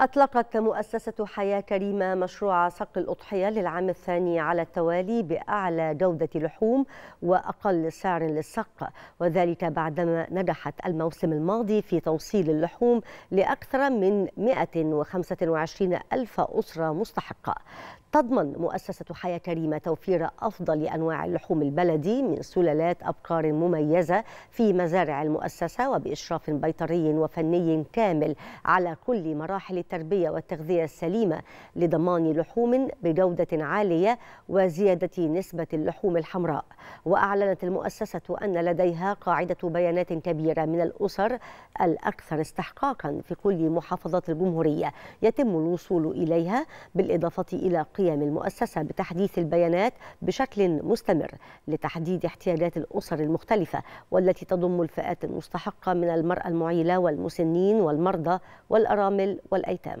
أطلقت مؤسسة حياة كريمة مشروع سق الأضحية للعام الثاني على التوالي بأعلى جودة لحوم وأقل سعر للسق وذلك بعدما نجحت الموسم الماضي في توصيل اللحوم لأكثر من 125 ألف أسرة مستحقة تضمن مؤسسة حياة كريمة توفير أفضل أنواع اللحوم البلدي من سلالات أبقار مميزة في مزارع المؤسسة وبإشراف بيطري وفني كامل على كل مراحل التربية والتغذية السليمة لضمان لحوم بجودة عالية وزيادة نسبة اللحوم الحمراء وأعلنت المؤسسة أن لديها قاعدة بيانات كبيرة من الأسر الأكثر استحقاقا في كل محافظات الجمهورية يتم الوصول إليها بالإضافة إلى قيام المؤسسة بتحديث البيانات بشكل مستمر لتحديد احتياجات الأسر المختلفة والتي تضم الفئات المستحقة من المرأة المعيلة والمسنين والمرضى والأرامل والأيتام